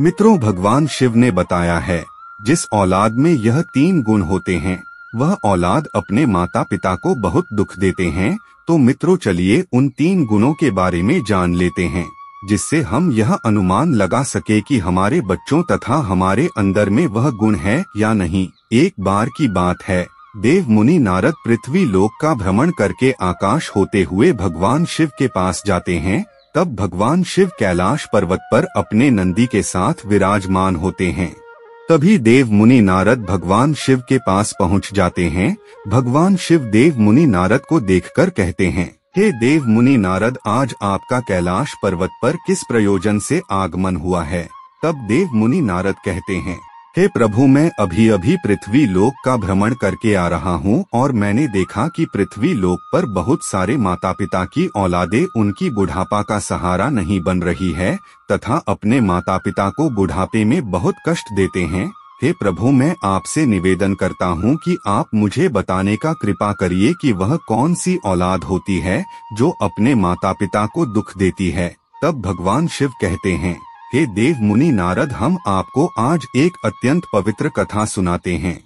मित्रों भगवान शिव ने बताया है जिस औलाद में यह तीन गुण होते हैं वह औलाद अपने माता पिता को बहुत दुख देते हैं तो मित्रों चलिए उन तीन गुणों के बारे में जान लेते हैं जिससे हम यह अनुमान लगा सके कि हमारे बच्चों तथा हमारे अंदर में वह गुण है या नहीं एक बार की बात है देव मुनि नारद पृथ्वी लोक का भ्रमण करके आकाश होते हुए भगवान शिव के पास जाते हैं तब भगवान शिव कैलाश पर्वत पर अपने नंदी के साथ विराजमान होते हैं तभी देव मुनि नारद भगवान शिव के पास पहुंच जाते हैं भगवान शिव देव मुनि नारद को देखकर कहते हैं हे देव मुनि नारद आज आपका कैलाश पर्वत पर किस प्रयोजन से आगमन हुआ है तब देव मुनि नारद कहते हैं हे प्रभु मैं अभी अभी पृथ्वी लोक का भ्रमण करके आ रहा हूँ और मैंने देखा कि पृथ्वी लोक पर बहुत सारे माता पिता की औलादे उनकी बुढ़ापा का सहारा नहीं बन रही है तथा अपने माता पिता को बुढ़ापे में बहुत कष्ट देते हैं हे प्रभु मैं आपसे निवेदन करता हूँ कि आप मुझे बताने का कृपा करिए कि वह कौन सी औलाद होती है जो अपने माता पिता को दुख देती है तब भगवान शिव कहते हैं हे देव मुनि नारद हम आपको आज एक अत्यंत पवित्र कथा सुनाते हैं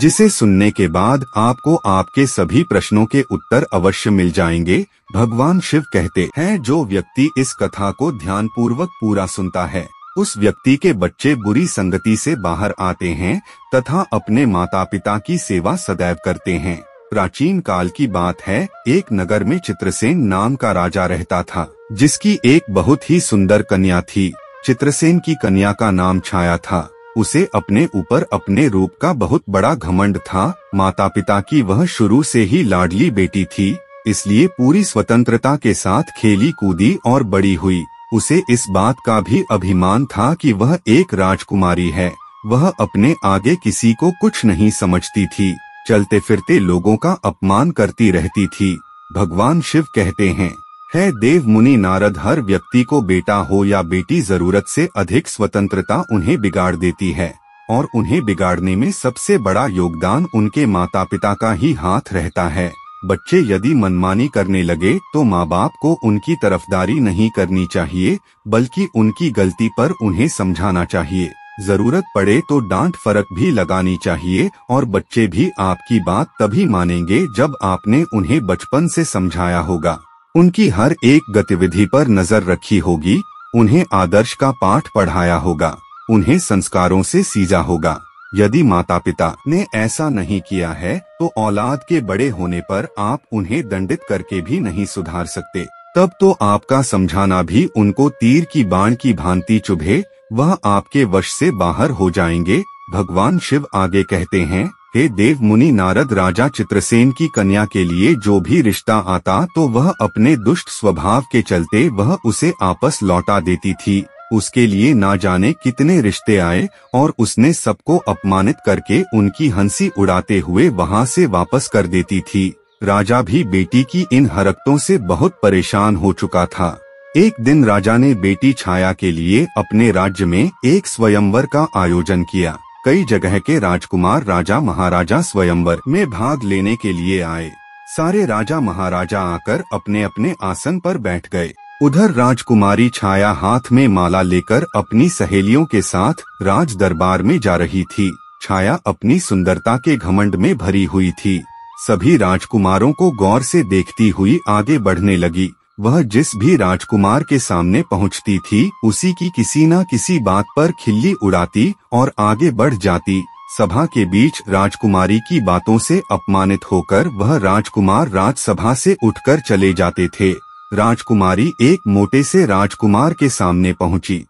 जिसे सुनने के बाद आपको आपके सभी प्रश्नों के उत्तर अवश्य मिल जाएंगे भगवान शिव कहते हैं जो व्यक्ति इस कथा को ध्यान पूर्वक पूरा सुनता है उस व्यक्ति के बच्चे बुरी संगति से बाहर आते हैं तथा अपने माता पिता की सेवा सदैव करते हैं प्राचीन काल की बात है एक नगर में चित्रसेन नाम का राजा रहता था जिसकी एक बहुत ही सुंदर कन्या थी चित्रसेन की कन्या का नाम छाया था उसे अपने ऊपर अपने रूप का बहुत बड़ा घमंड था माता पिता की वह शुरू से ही लाडली बेटी थी इसलिए पूरी स्वतंत्रता के साथ खेली कूदी और बड़ी हुई उसे इस बात का भी अभिमान था कि वह एक राजकुमारी है वह अपने आगे किसी को कुछ नहीं समझती थी चलते फिरते लोगों का अपमान करती रहती थी भगवान शिव कहते हैं है देव मुनि नारद हर व्यक्ति को बेटा हो या बेटी जरूरत से अधिक स्वतंत्रता उन्हें बिगाड़ देती है और उन्हें बिगाड़ने में सबसे बड़ा योगदान उनके माता पिता का ही हाथ रहता है बच्चे यदि मनमानी करने लगे तो माँ बाप को उनकी तरफदारी नहीं करनी चाहिए बल्कि उनकी गलती पर उन्हें समझाना चाहिए जरूरत पड़े तो डांट फरक भी लगानी चाहिए और बच्चे भी आपकी बात तभी मानेंगे जब आपने उन्हें बचपन से समझाया होगा उनकी हर एक गतिविधि पर नजर रखी होगी उन्हें आदर्श का पाठ पढ़ाया होगा उन्हें संस्कारों से सीजा होगा यदि माता पिता ने ऐसा नहीं किया है तो औलाद के बड़े होने पर आप उन्हें दंडित करके भी नहीं सुधार सकते तब तो आपका समझाना भी उनको तीर की बाण की भांति चुभे वह आपके वश से बाहर हो जाएंगे भगवान शिव आगे कहते हैं हे देव मुनि नारद राजा चित्रसेन की कन्या के लिए जो भी रिश्ता आता तो वह अपने दुष्ट स्वभाव के चलते वह उसे आपस लौटा देती थी उसके लिए ना जाने कितने रिश्ते आए और उसने सबको अपमानित करके उनकी हंसी उड़ाते हुए वहाँ से वापस कर देती थी राजा भी बेटी की इन हरकतों से बहुत परेशान हो चुका था एक दिन राजा ने बेटी छाया के लिए अपने राज्य में एक स्वयंवर का आयोजन किया कई जगह के राजकुमार राजा महाराजा स्वयंवर में भाग लेने के लिए आए सारे राजा महाराजा आकर अपने अपने आसन पर बैठ गए उधर राजकुमारी छाया हाथ में माला लेकर अपनी सहेलियों के साथ राज दरबार में जा रही थी छाया अपनी सुंदरता के घमंड में भरी हुई थी सभी राजकुमारों को गौर से देखती हुई आगे बढ़ने लगी वह जिस भी राजकुमार के सामने पहुंचती थी उसी की किसी न किसी बात पर खिल्ली उड़ाती और आगे बढ़ जाती सभा के बीच राजकुमारी की बातों से अपमानित होकर वह राजकुमार राजसभा से उठकर चले जाते थे राजकुमारी एक मोटे से राजकुमार के सामने पहुंची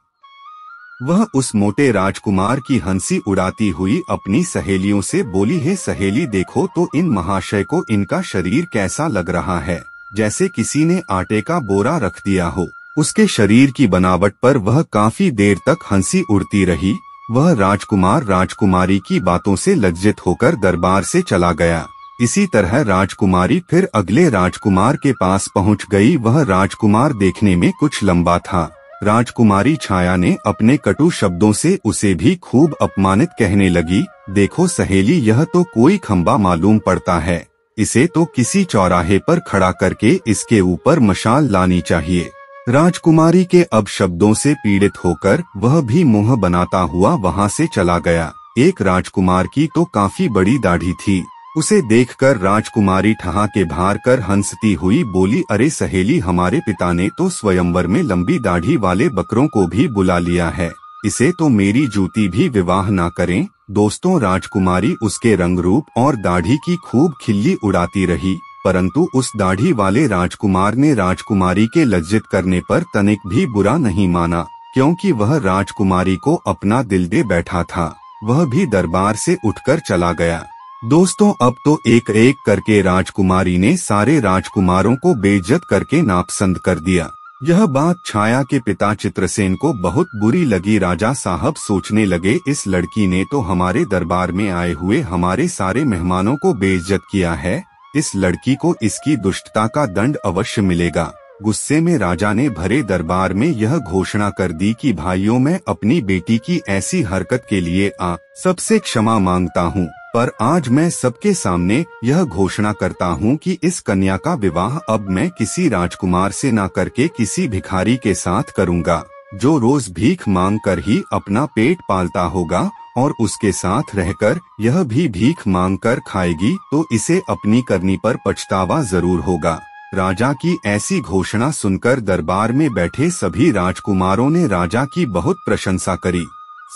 वह उस मोटे राजकुमार की हंसी उड़ाती हुई अपनी सहेलियों से बोली है सहेली देखो तो इन महाशय को इनका शरीर कैसा लग रहा है जैसे किसी ने आटे का बोरा रख दिया हो उसके शरीर की बनावट पर वह काफी देर तक हंसी उड़ती रही वह राजकुमार राजकुमारी की बातों से लज्जित होकर दरबार से चला गया इसी तरह राजकुमारी फिर अगले राजकुमार के पास पहुंच गई वह राजकुमार देखने में कुछ लंबा था राजकुमारी छाया ने अपने कटु शब्दों से उसे भी खूब अपमानित कहने लगी देखो सहेली यह तो कोई खम्बा मालूम पड़ता है इसे तो किसी चौराहे पर खड़ा करके इसके ऊपर मशाल लानी चाहिए राजकुमारी के अब शब्दों से पीड़ित होकर वह भी मुंह बनाता हुआ वहां से चला गया एक राजकुमार की तो काफी बड़ी दाढ़ी थी उसे देखकर राजकुमारी ठहा के भार कर हंसती हुई बोली अरे सहेली हमारे पिता ने तो स्वयंवर में लंबी दाढ़ी वाले बकरों को भी बुला लिया है इसे तो मेरी जूती भी विवाह ना करें दोस्तों राजकुमारी उसके रंग रूप और दाढ़ी की खूब खिल्ली उड़ाती रही परंतु उस दाढ़ी वाले राजकुमार ने राजकुमारी के लज्जित करने पर तनिक भी बुरा नहीं माना क्योंकि वह राजकुमारी को अपना दिल दे बैठा था वह भी दरबार से उठकर चला गया दोस्तों अब तो एक एक करके राजकुमारी ने सारे राजकुमारों को बेइज्जत करके नापसंद कर दिया यह बात छाया के पिता चित्रसेन को बहुत बुरी लगी राजा साहब सोचने लगे इस लड़की ने तो हमारे दरबार में आए हुए हमारे सारे मेहमानों को बेइज्जत किया है इस लड़की को इसकी दुष्टता का दंड अवश्य मिलेगा गुस्से में राजा ने भरे दरबार में यह घोषणा कर दी कि भाइयों मैं अपनी बेटी की ऐसी हरकत के लिए आ सबसे क्षमा मांगता हूँ पर आज मैं सबके सामने यह घोषणा करता हूँ कि इस कन्या का विवाह अब मैं किसी राजकुमार से न करके किसी भिखारी के साथ करूँगा जो रोज भीख मांग कर ही अपना पेट पालता होगा और उसके साथ रहकर यह भी भीख मांग कर खाएगी तो इसे अपनी करनी पर पछतावा जरूर होगा राजा की ऐसी घोषणा सुनकर दरबार में बैठे सभी राजकुमारों ने राजा की बहुत प्रशंसा करी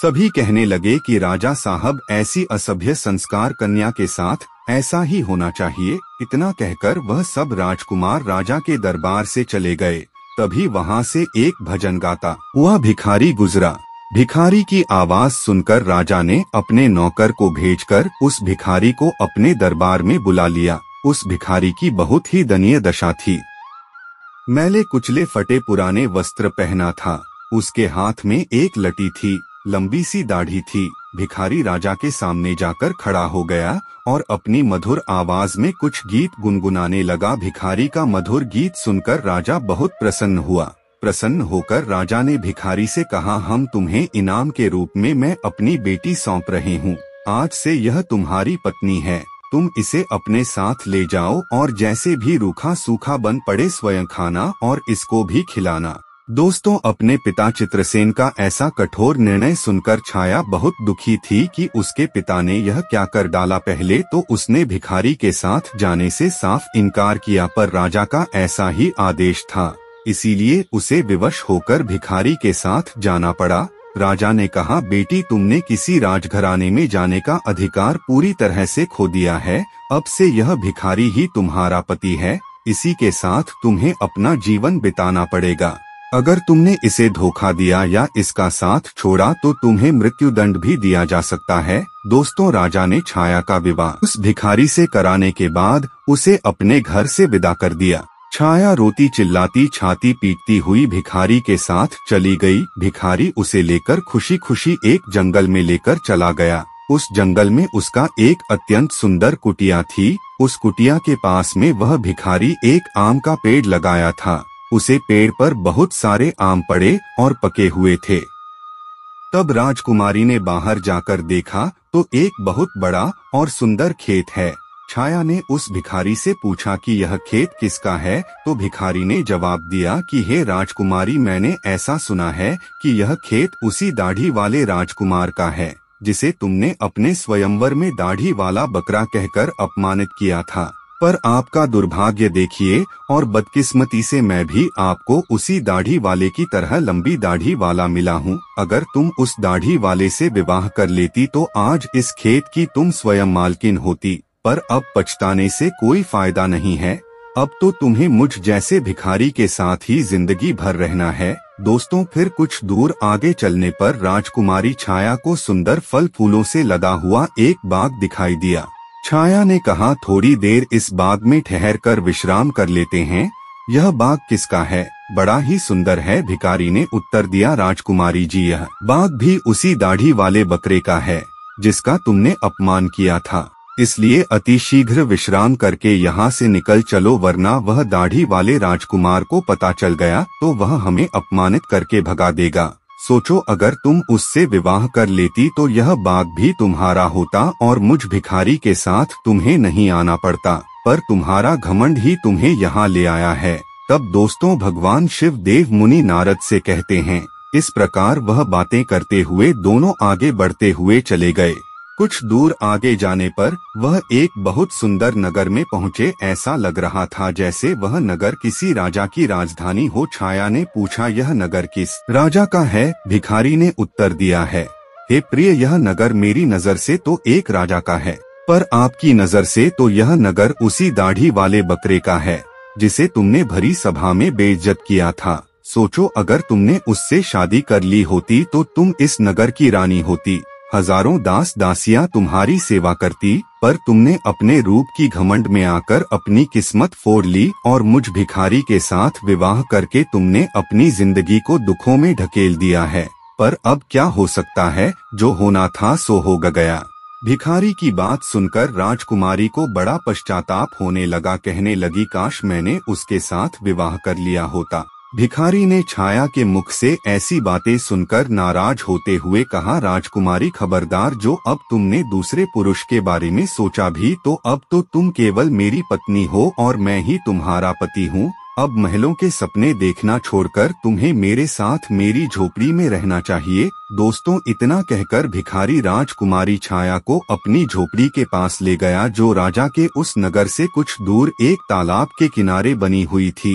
सभी कहने लगे कि राजा साहब ऐसी असभ्य संस्कार कन्या के साथ ऐसा ही होना चाहिए इतना कहकर वह सब राजकुमार राजा के दरबार से चले गए तभी वहाँ से एक भजन गाता हुआ भिखारी गुजरा भिखारी की आवाज सुनकर राजा ने अपने नौकर को भेजकर उस भिखारी को अपने दरबार में बुला लिया उस भिखारी की बहुत ही दनीय दशा थी मैले कुचले फटे पुराने वस्त्र पहना था उसके हाथ में एक लटी थी लंबी सी दाढ़ी थी भिखारी राजा के सामने जाकर खड़ा हो गया और अपनी मधुर आवाज में कुछ गीत गुनगुनाने लगा भिखारी का मधुर गीत सुनकर राजा बहुत प्रसन्न हुआ प्रसन्न होकर राजा ने भिखारी से कहा हम तुम्हें इनाम के रूप में मैं अपनी बेटी सौंप रहे हूँ आज से यह तुम्हारी पत्नी है तुम इसे अपने साथ ले जाओ और जैसे भी रूखा सूखा बन पड़े स्वयं खाना और इसको भी खिलाना दोस्तों अपने पिता चित्रसेन का ऐसा कठोर निर्णय सुनकर छाया बहुत दुखी थी कि उसके पिता ने यह क्या कर डाला पहले तो उसने भिखारी के साथ जाने से साफ इनकार किया पर राजा का ऐसा ही आदेश था इसीलिए उसे विवश होकर भिखारी के साथ जाना पड़ा राजा ने कहा बेटी तुमने किसी राजघराने में जाने का अधिकार पूरी तरह से खो दिया है अब से यह भिखारी ही तुम्हारा पति है इसी के साथ तुम्हें अपना जीवन बिताना पड़ेगा अगर तुमने इसे धोखा दिया या इसका साथ छोड़ा तो तुम्हें दंड भी दिया जा सकता है दोस्तों राजा ने छाया का विवाह उस भिखारी से कराने के बाद उसे अपने घर से विदा कर दिया छाया रोती चिल्लाती छाती पीटती हुई भिखारी के साथ चली गई भिखारी उसे लेकर खुशी खुशी एक जंगल में लेकर चला गया उस जंगल में उसका एक अत्यंत सुंदर कुटिया थी उस कुटिया के पास में वह भिखारी एक आम का पेड़ लगाया था उसे पेड़ पर बहुत सारे आम पड़े और पके हुए थे तब राजकुमारी ने बाहर जाकर देखा तो एक बहुत बड़ा और सुंदर खेत है छाया ने उस भिखारी से पूछा कि यह खेत किसका है तो भिखारी ने जवाब दिया कि हे राजकुमारी मैंने ऐसा सुना है कि यह खेत उसी दाढ़ी वाले राजकुमार का है जिसे तुमने अपने स्वयंवर में दाढ़ी वाला बकरा कहकर अपमानित किया था पर आपका दुर्भाग्य देखिए और बदकिस्मती से मैं भी आपको उसी दाढ़ी वाले की तरह लंबी दाढ़ी वाला मिला हूँ अगर तुम उस दाढ़ी वाले से विवाह कर लेती तो आज इस खेत की तुम स्वयं मालकिन होती पर अब पछताने से कोई फायदा नहीं है अब तो तुम्हें मुझ जैसे भिखारी के साथ ही जिंदगी भर रहना है दोस्तों फिर कुछ दूर आगे चलने पर राजकुमारी छाया को सुंदर फल फूलों से लदा हुआ एक बाग दिखाई दिया छाया ने कहा थोड़ी देर इस बाग में ठहर कर विश्राम कर लेते हैं यह बाग किसका है बड़ा ही सुंदर है भिकारी ने उत्तर दिया राजकुमारी जी यह बाग भी उसी दाढ़ी वाले बकरे का है जिसका तुमने अपमान किया था इसलिए अति शीघ्र विश्राम करके यहाँ से निकल चलो वरना वह दाढ़ी वाले राजकुमार को पता चल गया तो वह हमें अपमानित करके भगा देगा सोचो अगर तुम उससे विवाह कर लेती तो यह बाग भी तुम्हारा होता और मुझ भिखारी के साथ तुम्हें नहीं आना पड़ता पर तुम्हारा घमंड ही तुम्हें यहाँ ले आया है तब दोस्तों भगवान शिव देव मुनि नारद से कहते हैं इस प्रकार वह बातें करते हुए दोनों आगे बढ़ते हुए चले गए कुछ दूर आगे जाने पर वह एक बहुत सुंदर नगर में पहुंचे ऐसा लग रहा था जैसे वह नगर किसी राजा की राजधानी हो छाया ने पूछा यह नगर किस राजा का है भिखारी ने उत्तर दिया है हे प्रिय यह नगर मेरी नजर से तो एक राजा का है पर आपकी नजर से तो यह नगर उसी दाढ़ी वाले बकरे का है जिसे तुमने भरी सभा में बेइज्जत किया था सोचो अगर तुमने उससे शादी कर ली होती तो तुम इस नगर की रानी होती हजारों दास दासियां तुम्हारी सेवा करती पर तुमने अपने रूप की घमंड में आकर अपनी किस्मत फोड़ ली और मुझ भिखारी के साथ विवाह करके तुमने अपनी जिंदगी को दुखों में ढकेल दिया है पर अब क्या हो सकता है जो होना था सो हो गया भिखारी की बात सुनकर राजकुमारी को बड़ा पश्चाताप होने लगा कहने लगी काश मैंने उसके साथ विवाह कर लिया होता भिखारी ने छाया के मुख से ऐसी बातें सुनकर नाराज होते हुए कहा राजकुमारी खबरदार जो अब तुमने दूसरे पुरुष के बारे में सोचा भी तो अब तो तुम केवल मेरी पत्नी हो और मैं ही तुम्हारा पति हूँ अब महलों के सपने देखना छोड़कर तुम्हें मेरे साथ मेरी झोपड़ी में रहना चाहिए दोस्तों इतना कहकर भिखारी राजकुमारी छाया को अपनी झोपड़ी के पास ले गया जो राजा के उस नगर से कुछ दूर एक तालाब के किनारे बनी हुई थी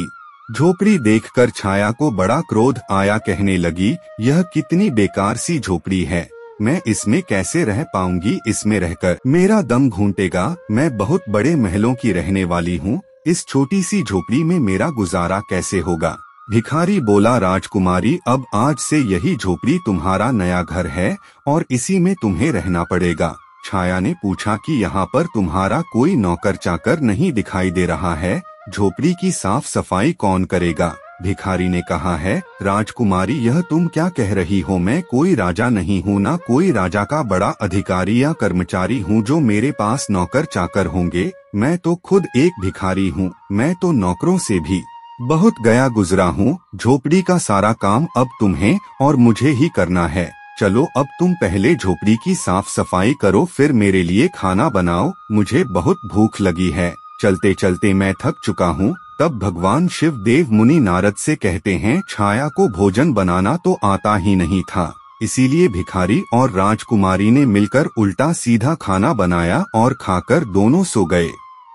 झोपड़ी देखकर छाया को बड़ा क्रोध आया कहने लगी यह कितनी बेकार सी झोपड़ी है मैं इसमें कैसे रह पाऊंगी इसमें रहकर मेरा दम घूंटेगा मैं बहुत बड़े महलों की रहने वाली हूँ इस छोटी सी झोपड़ी में मेरा गुजारा कैसे होगा भिखारी बोला राजकुमारी अब आज से यही झोपड़ी तुम्हारा नया घर है और इसी में तुम्हें रहना पड़ेगा छाया ने पूछा कि यहाँ पर तुम्हारा कोई नौकर चाकर नहीं दिखाई दे रहा है झोपड़ी की साफ सफाई कौन करेगा भिखारी ने कहा है राजकुमारी यह तुम क्या कह रही हो मैं कोई राजा नहीं हूँ ना कोई राजा का बड़ा अधिकारी या कर्मचारी हूँ जो मेरे पास नौकर चाकर होंगे मैं तो खुद एक भिखारी हूँ मैं तो नौकरों से भी बहुत गया गुजरा हूँ झोपड़ी का सारा काम अब तुम्हें और मुझे ही करना है चलो अब तुम पहले झोपड़ी की साफ सफाई करो फिर मेरे लिए खाना बनाओ मुझे बहुत भूख लगी है चलते चलते मैं थक चुका हूँ तब भगवान शिव देव मुनि नारद से कहते हैं छाया को भोजन बनाना तो आता ही नहीं था इसीलिए भिखारी और राजकुमारी ने मिलकर उल्टा सीधा खाना बनाया और खाकर दोनों सो गए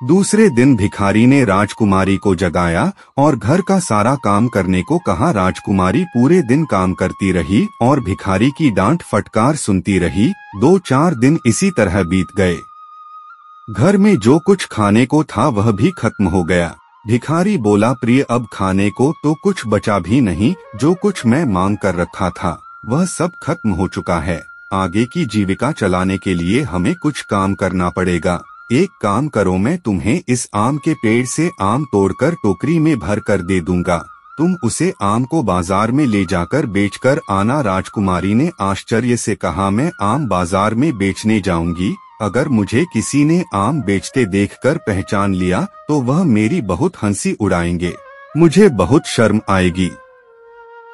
दूसरे दिन भिखारी ने राजकुमारी को जगाया और घर का सारा काम करने को कहा राजकुमारी पूरे दिन काम करती रही और भिखारी की डांट फटकार सुनती रही दो चार दिन इसी तरह बीत गए घर में जो कुछ खाने को था वह भी खत्म हो गया भिखारी बोला प्रिय अब खाने को तो कुछ बचा भी नहीं जो कुछ मैं मांग कर रखा था वह सब खत्म हो चुका है आगे की जीविका चलाने के लिए हमें कुछ काम करना पड़ेगा एक काम करो मैं तुम्हें इस आम के पेड़ से आम तोड़कर टोकरी में भर कर दे दूंगा तुम उसे आम को बाजार में ले जाकर बेचकर आना राजकुमारी ने आश्चर्य से कहा मैं आम बाजार में बेचने जाऊंगी अगर मुझे किसी ने आम बेचते देखकर पहचान लिया तो वह मेरी बहुत हंसी उड़ाएंगे मुझे बहुत शर्म आएगी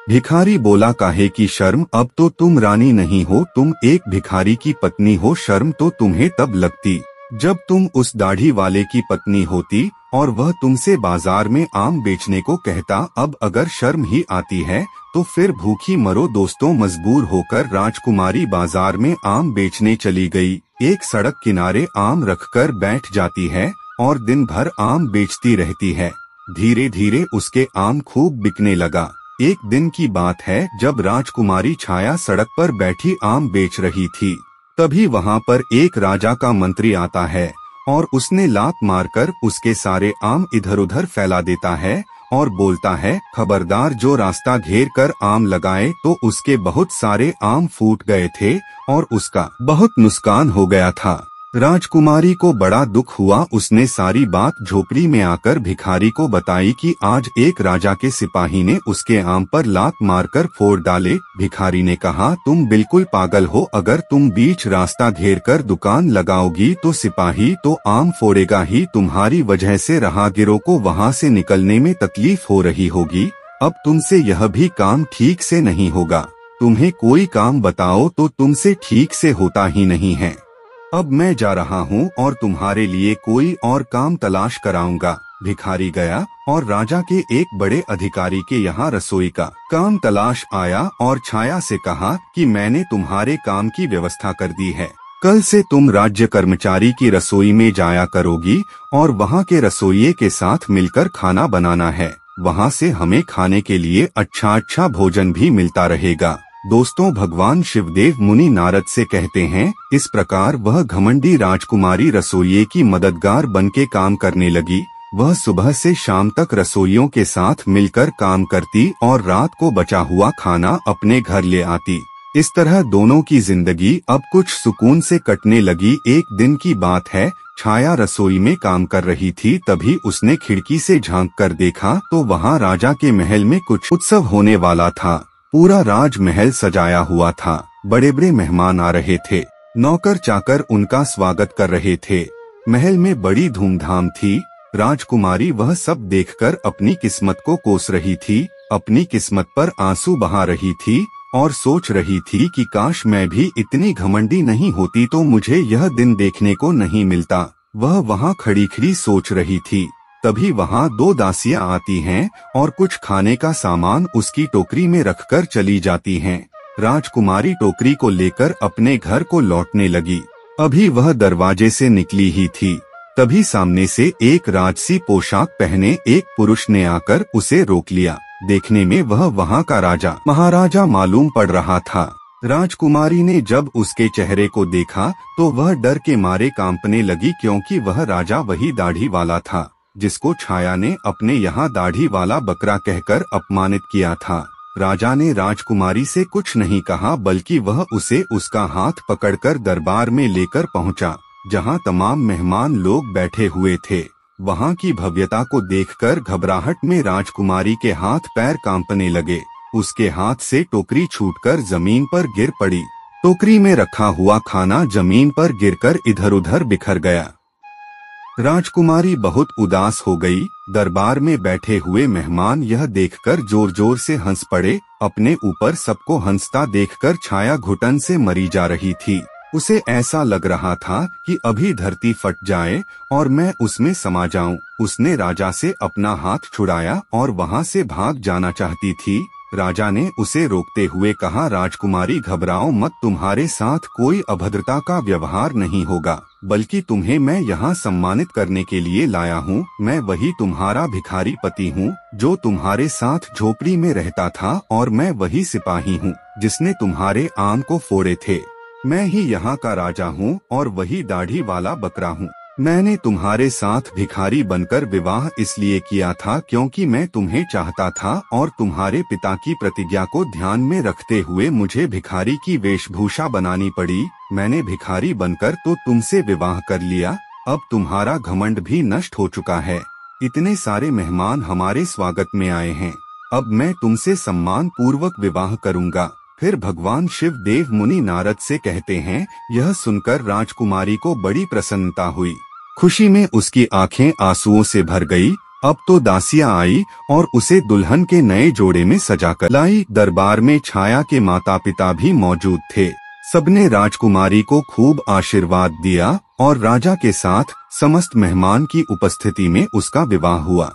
भिखारी बोला काहे की शर्म अब तो तुम रानी नहीं हो तुम एक भिखारी की पत्नी हो शर्म तो तुम्हें तब लगती जब तुम उस दाढ़ी वाले की पत्नी होती और वह तुमसे बाजार में आम बेचने को कहता अब अगर शर्म ही आती है तो फिर भूखी मरो दोस्तों मजबूर होकर राजकुमारी बाजार में आम बेचने चली गई एक सड़क किनारे आम रखकर बैठ जाती है और दिन भर आम बेचती रहती है धीरे धीरे उसके आम खूब बिकने लगा एक दिन की बात है जब राजकुमारी छाया सड़क पर बैठी आम बेच रही थी तभी वहाँ पर एक राजा का मंत्री आता है और उसने लात मारकर उसके सारे आम इधर उधर फैला देता है और बोलता है खबरदार जो रास्ता घेर कर आम लगाए तो उसके बहुत सारे आम फूट गए थे और उसका बहुत नुकसान हो गया था राजकुमारी को बड़ा दुख हुआ उसने सारी बात झोपड़ी में आकर भिखारी को बताई कि आज एक राजा के सिपाही ने उसके आम पर लात मारकर फोड़ डाले भिखारी ने कहा तुम बिल्कुल पागल हो अगर तुम बीच रास्ता घेर कर दुकान लगाओगी तो सिपाही तो आम फोड़ेगा ही तुम्हारी वजह से राहगीरों को वहाँ से निकलने में तकलीफ हो रही होगी अब तुम यह भी काम ठीक ऐसी नहीं होगा तुम्हें कोई काम बताओ तो तुमसे ठीक से होता ही नहीं है अब मैं जा रहा हूँ और तुम्हारे लिए कोई और काम तलाश कराऊंगा भिखारी गया और राजा के एक बड़े अधिकारी के यहाँ रसोई का काम तलाश आया और छाया से कहा कि मैंने तुम्हारे काम की व्यवस्था कर दी है कल से तुम राज्य कर्मचारी की रसोई में जाया करोगी और वहाँ के रसोइये के साथ मिलकर खाना बनाना है वहाँ से हमें खाने के लिए अच्छा अच्छा भोजन भी मिलता रहेगा दोस्तों भगवान शिवदेव मुनि नारद से कहते हैं इस प्रकार वह घमंडी राजकुमारी रसोइये की मददगार बनके काम करने लगी वह सुबह से शाम तक रसोइयों के साथ मिलकर काम करती और रात को बचा हुआ खाना अपने घर ले आती इस तरह दोनों की जिंदगी अब कुछ सुकून से कटने लगी एक दिन की बात है छाया रसोई में काम कर रही थी तभी उसने खिड़की से झांक कर देखा तो वहाँ राजा के महल में कुछ उत्सव होने वाला था पूरा राजमहल सजाया हुआ था बड़े बड़े मेहमान आ रहे थे नौकर चाकर उनका स्वागत कर रहे थे महल में बड़ी धूमधाम थी राजकुमारी वह सब देखकर अपनी किस्मत को कोस रही थी अपनी किस्मत पर आंसू बहा रही थी और सोच रही थी कि काश मैं भी इतनी घमंडी नहीं होती तो मुझे यह दिन देखने को नहीं मिलता वह वहाँ खड़ी खड़ी सोच रही थी तभी वहाँ दो दासियाँ आती हैं और कुछ खाने का सामान उसकी टोकरी में रखकर चली जाती हैं। राजकुमारी टोकरी को लेकर अपने घर को लौटने लगी अभी वह दरवाजे से निकली ही थी तभी सामने से एक राजसी पोशाक पहने एक पुरुष ने आकर उसे रोक लिया देखने में वह वहाँ का राजा महाराजा मालूम पड़ रहा था राजकुमारी ने जब उसके चेहरे को देखा तो वह डर के मारे कांपने लगी क्योंकि वह राजा वही दाढ़ी वाला था जिसको छाया ने अपने यहाँ दाढ़ी वाला बकरा कहकर अपमानित किया था राजा ने राजकुमारी से कुछ नहीं कहा बल्कि वह उसे उसका हाथ पकड़कर दरबार में लेकर पहुंचा, जहां तमाम मेहमान लोग बैठे हुए थे वहां की भव्यता को देखकर घबराहट में राजकुमारी के हाथ पैर कांपने लगे उसके हाथ से टोकरी छूटकर जमीन पर गिर पड़ी टोकरी में रखा हुआ खाना जमीन पर गिरकर इधर उधर बिखर गया राजकुमारी बहुत उदास हो गई दरबार में बैठे हुए मेहमान यह देखकर जोर जोर से हंस पड़े अपने ऊपर सबको हंसता देखकर छाया घुटन से मरी जा रही थी उसे ऐसा लग रहा था कि अभी धरती फट जाए और मैं उसमें समा जाऊं। उसने राजा से अपना हाथ छुड़ाया और वहां से भाग जाना चाहती थी राजा ने उसे रोकते हुए कहा राजकुमारी घबराओ मत तुम्हारे साथ कोई अभद्रता का व्यवहार नहीं होगा बल्कि तुम्हें मैं यहाँ सम्मानित करने के लिए लाया हूँ मैं वही तुम्हारा भिखारी पति हूँ जो तुम्हारे साथ झोपड़ी में रहता था और मैं वही सिपाही हूँ जिसने तुम्हारे आम को फोड़े थे मैं ही यहाँ का राजा हूँ और वही दाढ़ी वाला बकरा हूँ मैंने तुम्हारे साथ भिखारी बनकर विवाह इसलिए किया था क्योंकि मैं तुम्हें चाहता था और तुम्हारे पिता की प्रतिज्ञा को ध्यान में रखते हुए मुझे भिखारी की वेशभूषा बनानी पड़ी मैंने भिखारी बनकर तो तुमसे विवाह कर लिया अब तुम्हारा घमंड भी नष्ट हो चुका है इतने सारे मेहमान हमारे स्वागत में आए हैं अब मैं तुमसे सम्मान पूर्वक विवाह करूंगा फिर भगवान शिव देव मुनि नारद से कहते हैं यह सुनकर राजकुमारी को बड़ी प्रसन्नता हुई खुशी में उसकी आंखें आंसुओं से भर गई अब तो दासिया आई और उसे दुल्हन के नए जोड़े में सजा कर लाई दरबार में छाया के माता पिता भी मौजूद थे सबने राजकुमारी को खूब आशीर्वाद दिया और राजा के साथ समस्त मेहमान की उपस्थिति में उसका विवाह हुआ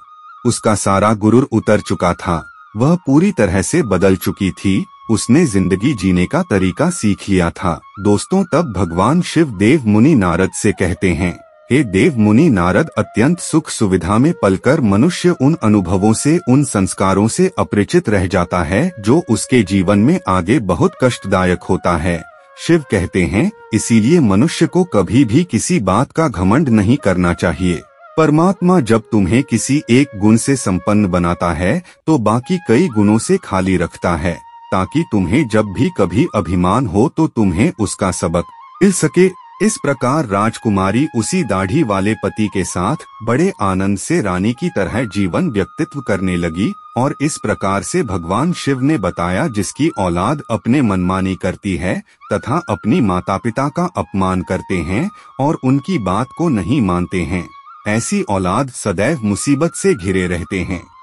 उसका सारा गुरुर उतर चुका था वह पूरी तरह से बदल चुकी थी उसने जिंदगी जीने का तरीका सीख लिया था दोस्तों तब भगवान शिव देव मुनि नारद से कहते हैं हे देव मुनि नारद अत्यंत सुख सुविधा में पलकर मनुष्य उन अनुभवों से उन संस्कारों से अपरिचित रह जाता है जो उसके जीवन में आगे बहुत कष्टदायक होता है शिव कहते हैं इसीलिए मनुष्य को कभी भी किसी बात का घमंड नहीं करना चाहिए परमात्मा जब तुम्हें किसी एक गुण से संपन्न बनाता है तो बाकी कई गुणों से खाली रखता है ताकि तुम्हें जब भी कभी अभिमान हो तो तुम्हें उसका सबक मिल सके इस प्रकार राजकुमारी उसी दाढ़ी वाले पति के साथ बड़े आनंद से रानी की तरह जीवन व्यक्तित्व करने लगी और इस प्रकार से भगवान शिव ने बताया जिसकी औलाद अपने मनमानी करती है तथा अपनी माता पिता का अपमान करते हैं और उनकी बात को नहीं मानते हैं ऐसी औलाद सदैव मुसीबत से घिरे रहते हैं